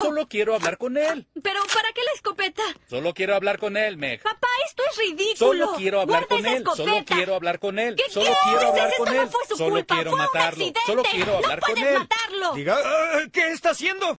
Solo quiero hablar con él. ¿Pero para qué la escopeta? Solo quiero hablar con él, Meg. Papá, esto es ridículo. Solo quiero hablar con él. Solo quiero hablar con él. ¿Qué Solo quiero hablar con él. Solo quiero matarlo. Solo quiero hablar con él. Diga, ah, ¿qué está haciendo?